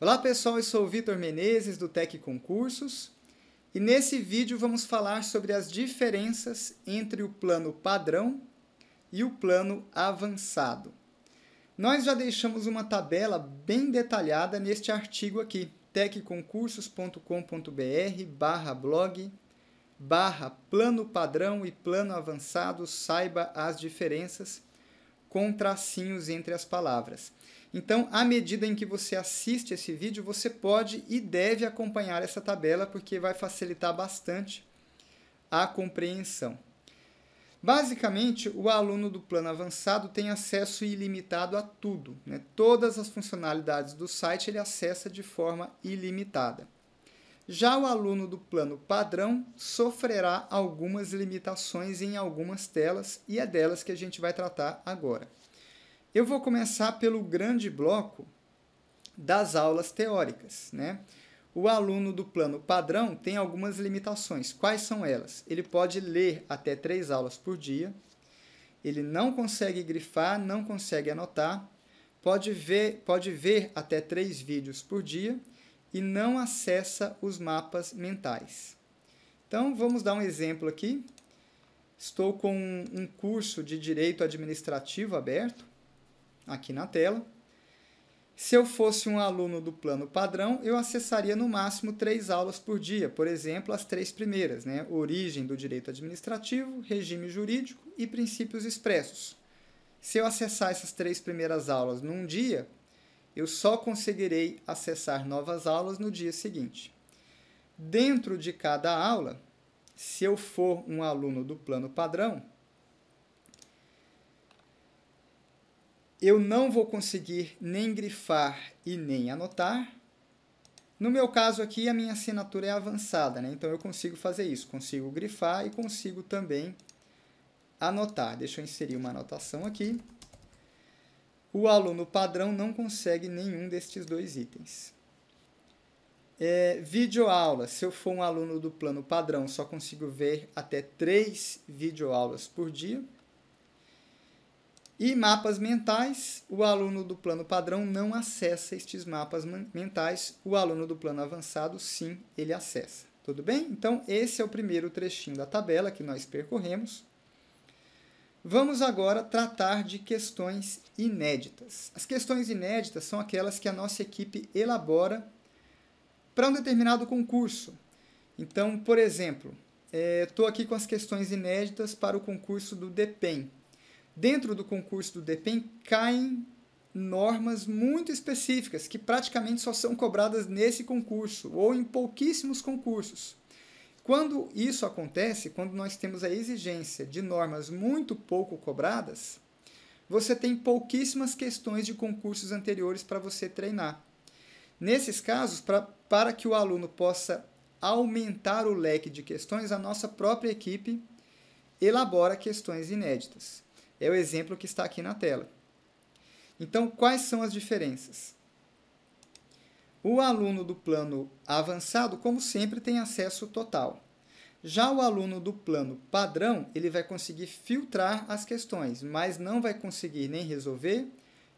Olá pessoal, eu sou o Vitor Menezes do Tec Concursos e nesse vídeo vamos falar sobre as diferenças entre o plano padrão e o plano avançado. Nós já deixamos uma tabela bem detalhada neste artigo aqui, tecconcursos.com.br barra blog barra plano padrão e plano avançado saiba as diferenças com tracinhos entre as palavras. Então, à medida em que você assiste esse vídeo, você pode e deve acompanhar essa tabela, porque vai facilitar bastante a compreensão. Basicamente, o aluno do plano avançado tem acesso ilimitado a tudo. Né? Todas as funcionalidades do site ele acessa de forma ilimitada. Já o aluno do plano padrão sofrerá algumas limitações em algumas telas e é delas que a gente vai tratar agora. Eu vou começar pelo grande bloco das aulas teóricas, né? O aluno do plano padrão tem algumas limitações. Quais são elas? Ele pode ler até três aulas por dia, ele não consegue grifar, não consegue anotar, pode ver, pode ver até três vídeos por dia e não acessa os mapas mentais. Então, vamos dar um exemplo aqui. Estou com um curso de Direito Administrativo aberto, aqui na tela. Se eu fosse um aluno do plano padrão, eu acessaria no máximo três aulas por dia, por exemplo, as três primeiras, né? Origem do direito administrativo, regime jurídico e princípios expressos. Se eu acessar essas três primeiras aulas num dia, eu só conseguirei acessar novas aulas no dia seguinte. Dentro de cada aula, se eu for um aluno do plano padrão, eu não vou conseguir nem grifar e nem anotar. No meu caso aqui, a minha assinatura é avançada, né? então eu consigo fazer isso. Consigo grifar e consigo também anotar. Deixa eu inserir uma anotação aqui o aluno padrão não consegue nenhum destes dois itens. É, videoaula. Se eu for um aluno do plano padrão, só consigo ver até três videoaulas por dia. E mapas mentais. O aluno do plano padrão não acessa estes mapas mentais. O aluno do plano avançado, sim, ele acessa. Tudo bem? Então, esse é o primeiro trechinho da tabela que nós percorremos. Vamos agora tratar de questões inéditas. As questões inéditas são aquelas que a nossa equipe elabora para um determinado concurso. Então, por exemplo, estou é, aqui com as questões inéditas para o concurso do DEPEN. Dentro do concurso do DEPEN caem normas muito específicas que praticamente só são cobradas nesse concurso ou em pouquíssimos concursos. Quando isso acontece, quando nós temos a exigência de normas muito pouco cobradas, você tem pouquíssimas questões de concursos anteriores para você treinar. Nesses casos, pra, para que o aluno possa aumentar o leque de questões, a nossa própria equipe elabora questões inéditas. É o exemplo que está aqui na tela. Então, quais são as diferenças? O aluno do plano avançado, como sempre, tem acesso total. Já o aluno do plano padrão, ele vai conseguir filtrar as questões, mas não vai conseguir nem resolver,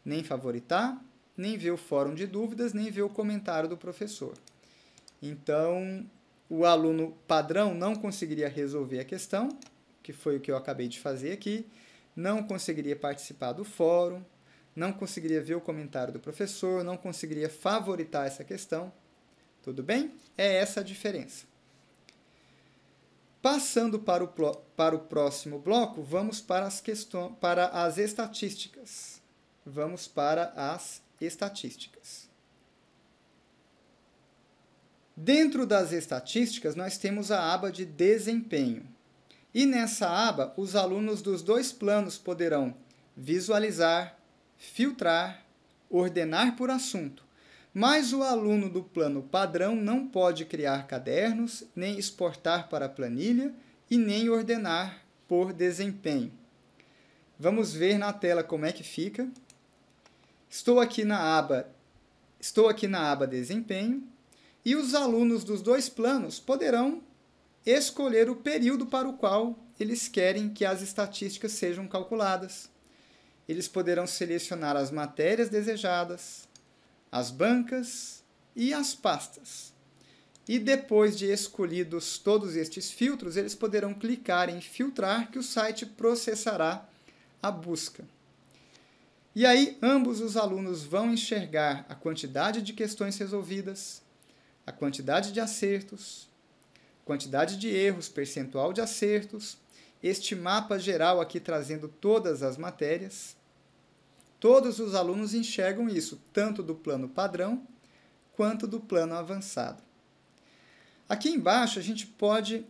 nem favoritar, nem ver o fórum de dúvidas, nem ver o comentário do professor. Então, o aluno padrão não conseguiria resolver a questão, que foi o que eu acabei de fazer aqui, não conseguiria participar do fórum, não conseguiria ver o comentário do professor, não conseguiria favoritar essa questão. Tudo bem? É essa a diferença. Passando para o, para o próximo bloco, vamos para as, questões, para as estatísticas. Vamos para as estatísticas. Dentro das estatísticas, nós temos a aba de desempenho. E nessa aba, os alunos dos dois planos poderão visualizar, filtrar, ordenar por assunto. Mas o aluno do plano padrão não pode criar cadernos, nem exportar para a planilha e nem ordenar por desempenho. Vamos ver na tela como é que fica. Estou aqui na aba Estou aqui na aba desempenho e os alunos dos dois planos poderão escolher o período para o qual eles querem que as estatísticas sejam calculadas eles poderão selecionar as matérias desejadas, as bancas e as pastas. E depois de escolhidos todos estes filtros, eles poderão clicar em filtrar que o site processará a busca. E aí, ambos os alunos vão enxergar a quantidade de questões resolvidas, a quantidade de acertos, quantidade de erros, percentual de acertos este mapa geral aqui trazendo todas as matérias. Todos os alunos enxergam isso, tanto do plano padrão quanto do plano avançado. Aqui embaixo a gente pode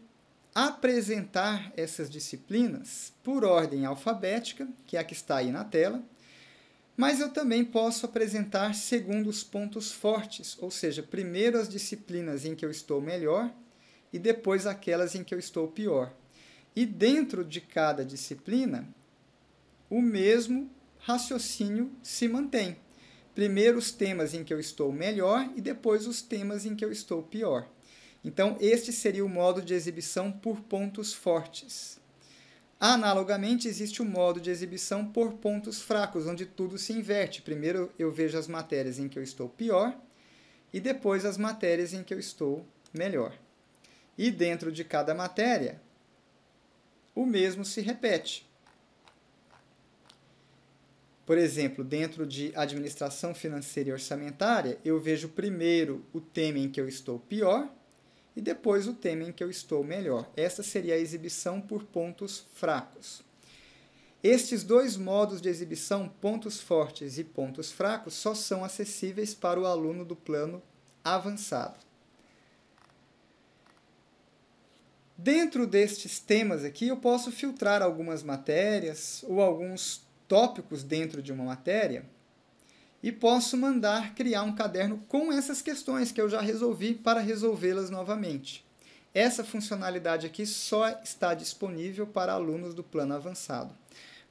apresentar essas disciplinas por ordem alfabética, que é a que está aí na tela, mas eu também posso apresentar segundo os pontos fortes, ou seja, primeiro as disciplinas em que eu estou melhor e depois aquelas em que eu estou pior. E dentro de cada disciplina, o mesmo raciocínio se mantém. Primeiro os temas em que eu estou melhor e depois os temas em que eu estou pior. Então, este seria o modo de exibição por pontos fortes. Analogamente, existe o modo de exibição por pontos fracos, onde tudo se inverte. Primeiro eu vejo as matérias em que eu estou pior e depois as matérias em que eu estou melhor. E dentro de cada matéria, o mesmo se repete. Por exemplo, dentro de administração financeira e orçamentária, eu vejo primeiro o tema em que eu estou pior e depois o tema em que eu estou melhor. Essa seria a exibição por pontos fracos. Estes dois modos de exibição, pontos fortes e pontos fracos, só são acessíveis para o aluno do plano avançado. Dentro destes temas aqui, eu posso filtrar algumas matérias ou alguns tópicos dentro de uma matéria e posso mandar criar um caderno com essas questões que eu já resolvi para resolvê-las novamente. Essa funcionalidade aqui só está disponível para alunos do plano avançado.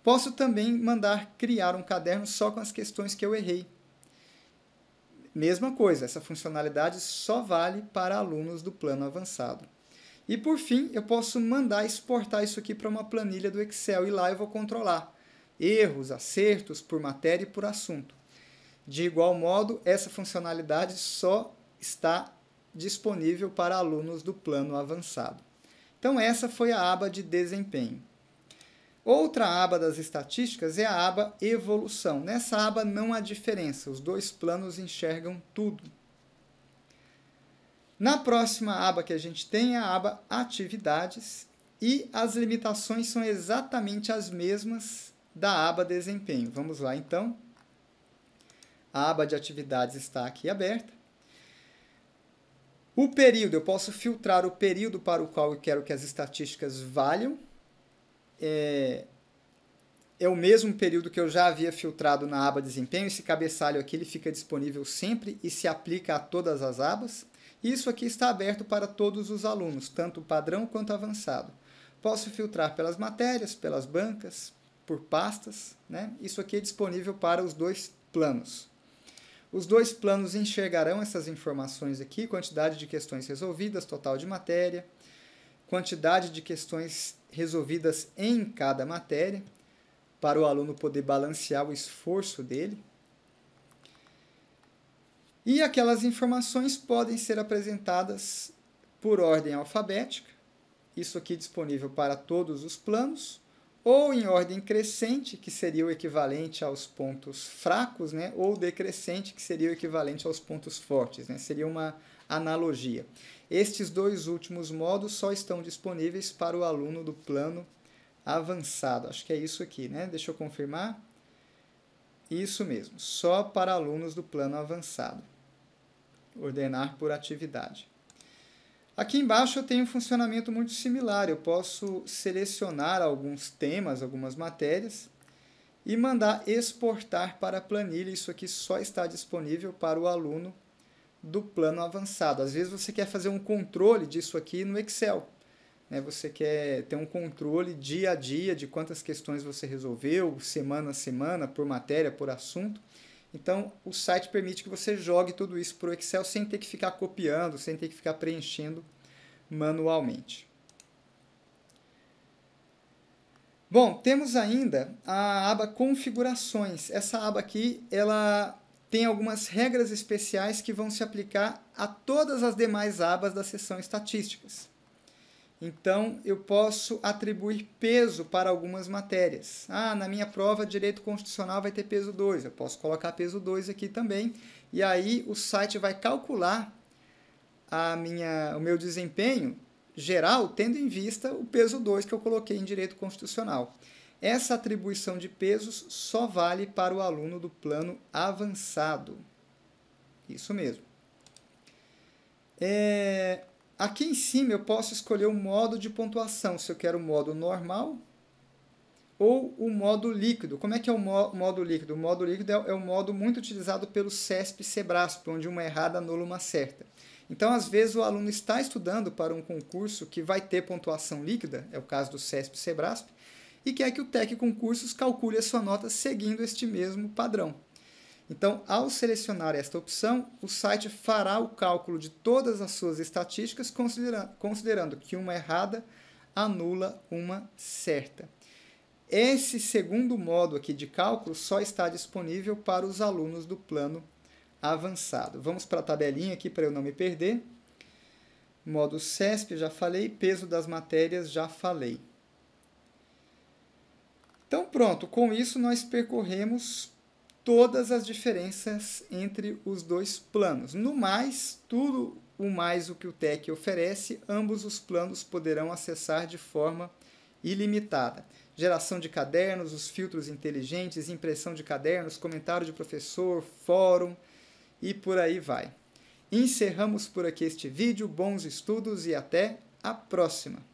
Posso também mandar criar um caderno só com as questões que eu errei. Mesma coisa, essa funcionalidade só vale para alunos do plano avançado. E por fim, eu posso mandar exportar isso aqui para uma planilha do Excel e lá eu vou controlar erros, acertos por matéria e por assunto. De igual modo, essa funcionalidade só está disponível para alunos do plano avançado. Então essa foi a aba de desempenho. Outra aba das estatísticas é a aba evolução. Nessa aba não há diferença, os dois planos enxergam tudo. Na próxima aba que a gente tem, é a aba Atividades, e as limitações são exatamente as mesmas da aba Desempenho. Vamos lá, então. A aba de Atividades está aqui aberta. O período, eu posso filtrar o período para o qual eu quero que as estatísticas valham. É, é o mesmo período que eu já havia filtrado na aba desempenho. Esse cabeçalho aqui ele fica disponível sempre e se aplica a todas as abas. Isso aqui está aberto para todos os alunos, tanto padrão quanto avançado. Posso filtrar pelas matérias, pelas bancas, por pastas. Né? Isso aqui é disponível para os dois planos. Os dois planos enxergarão essas informações aqui, quantidade de questões resolvidas, total de matéria, quantidade de questões resolvidas em cada matéria, para o aluno poder balancear o esforço dele, e aquelas informações podem ser apresentadas por ordem alfabética, isso aqui disponível para todos os planos, ou em ordem crescente, que seria o equivalente aos pontos fracos, né? ou decrescente, que seria o equivalente aos pontos fortes. Né? Seria uma analogia. Estes dois últimos modos só estão disponíveis para o aluno do plano avançado. Acho que é isso aqui, né? Deixa eu confirmar. Isso mesmo, só para alunos do plano avançado ordenar por atividade. Aqui embaixo eu tenho um funcionamento muito similar, eu posso selecionar alguns temas, algumas matérias e mandar exportar para a planilha. Isso aqui só está disponível para o aluno do plano avançado. Às vezes você quer fazer um controle disso aqui no Excel. Né? Você quer ter um controle dia a dia de quantas questões você resolveu, semana a semana, por matéria, por assunto. Então, o site permite que você jogue tudo isso para o Excel sem ter que ficar copiando, sem ter que ficar preenchendo manualmente. Bom, temos ainda a aba configurações. Essa aba aqui, ela tem algumas regras especiais que vão se aplicar a todas as demais abas da seção estatísticas. Então, eu posso atribuir peso para algumas matérias. Ah, na minha prova direito constitucional vai ter peso 2. Eu posso colocar peso 2 aqui também. E aí o site vai calcular a minha, o meu desempenho geral, tendo em vista o peso 2 que eu coloquei em direito constitucional. Essa atribuição de pesos só vale para o aluno do plano avançado. Isso mesmo. É, Aqui em cima eu posso escolher o modo de pontuação, se eu quero o modo normal ou o modo líquido. Como é que é o mo modo líquido? O modo líquido é, é modo muito utilizado pelo CESP e SEBRASP, onde uma errada anula uma certa. Então, às vezes, o aluno está estudando para um concurso que vai ter pontuação líquida, é o caso do CESP e SEBRASP, e quer que o TEC Concursos calcule a sua nota seguindo este mesmo padrão. Então, ao selecionar esta opção, o site fará o cálculo de todas as suas estatísticas, considera considerando que uma errada anula uma certa. Esse segundo modo aqui de cálculo só está disponível para os alunos do plano avançado. Vamos para a tabelinha aqui para eu não me perder. Modo CESP, já falei. Peso das matérias, já falei. Então, pronto. Com isso, nós percorremos todas as diferenças entre os dois planos. No mais, tudo o mais o que o TEC oferece, ambos os planos poderão acessar de forma ilimitada. Geração de cadernos, os filtros inteligentes, impressão de cadernos, comentário de professor, fórum e por aí vai. Encerramos por aqui este vídeo, bons estudos e até a próxima!